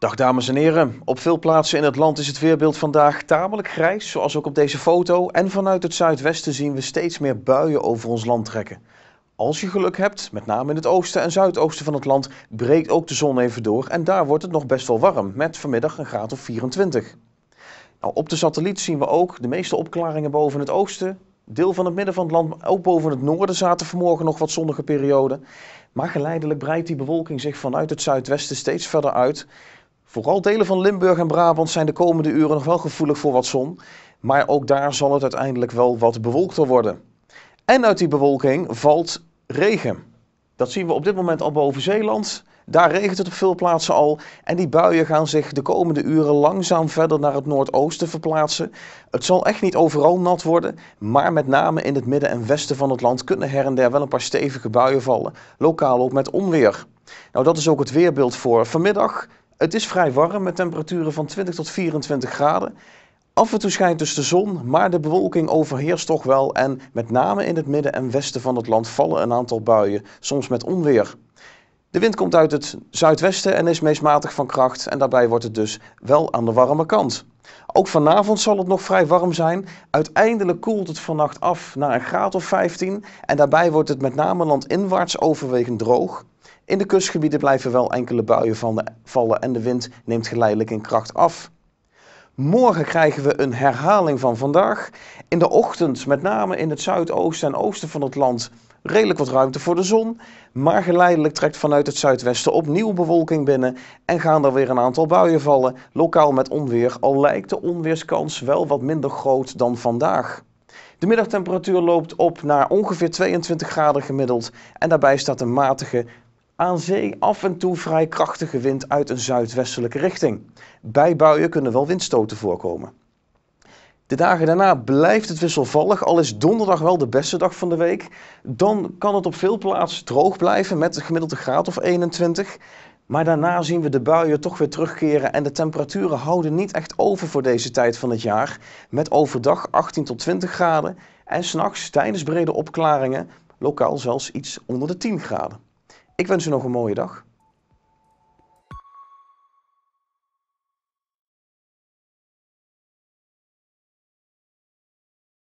Dag dames en heren. Op veel plaatsen in het land is het weerbeeld vandaag tamelijk grijs, zoals ook op deze foto. En vanuit het zuidwesten zien we steeds meer buien over ons land trekken. Als je geluk hebt, met name in het oosten en zuidoosten van het land, breekt ook de zon even door. En daar wordt het nog best wel warm, met vanmiddag een graad of 24. Nou, op de satelliet zien we ook de meeste opklaringen boven het oosten. Deel van het midden van het land, ook boven het noorden zaten vanmorgen nog wat zonnige perioden. Maar geleidelijk breidt die bewolking zich vanuit het zuidwesten steeds verder uit. Vooral delen van Limburg en Brabant zijn de komende uren nog wel gevoelig voor wat zon. Maar ook daar zal het uiteindelijk wel wat bewolkter worden. En uit die bewolking valt regen. Dat zien we op dit moment al boven Zeeland. Daar regent het op veel plaatsen al. En die buien gaan zich de komende uren langzaam verder naar het noordoosten verplaatsen. Het zal echt niet overal nat worden. Maar met name in het midden en westen van het land kunnen her en der wel een paar stevige buien vallen. Lokaal ook met onweer. Nou, dat is ook het weerbeeld voor vanmiddag. Het is vrij warm met temperaturen van 20 tot 24 graden. Af en toe schijnt dus de zon, maar de bewolking overheerst toch wel en met name in het midden en westen van het land vallen een aantal buien, soms met onweer. De wind komt uit het zuidwesten en is meest matig van kracht en daarbij wordt het dus wel aan de warme kant. Ook vanavond zal het nog vrij warm zijn. Uiteindelijk koelt het vannacht af naar een graad of 15 en daarbij wordt het met name landinwaarts overwegend droog. In de kustgebieden blijven wel enkele buien vallen en de wind neemt geleidelijk in kracht af. Morgen krijgen we een herhaling van vandaag. In de ochtend, met name in het zuidoosten en oosten van het land, redelijk wat ruimte voor de zon. Maar geleidelijk trekt vanuit het zuidwesten opnieuw bewolking binnen en gaan er weer een aantal buien vallen, lokaal met onweer, al lijkt de onweerskans wel wat minder groot dan vandaag. De middagtemperatuur loopt op naar ongeveer 22 graden gemiddeld en daarbij staat een matige aan zee af en toe vrij krachtige wind uit een zuidwestelijke richting. Bij buien kunnen wel windstoten voorkomen. De dagen daarna blijft het wisselvallig, al is donderdag wel de beste dag van de week. Dan kan het op veel plaatsen droog blijven met een gemiddelde graad of 21. Maar daarna zien we de buien toch weer terugkeren en de temperaturen houden niet echt over voor deze tijd van het jaar. Met overdag 18 tot 20 graden en s'nachts tijdens brede opklaringen lokaal zelfs iets onder de 10 graden. Ik wens u nog een mooie dag.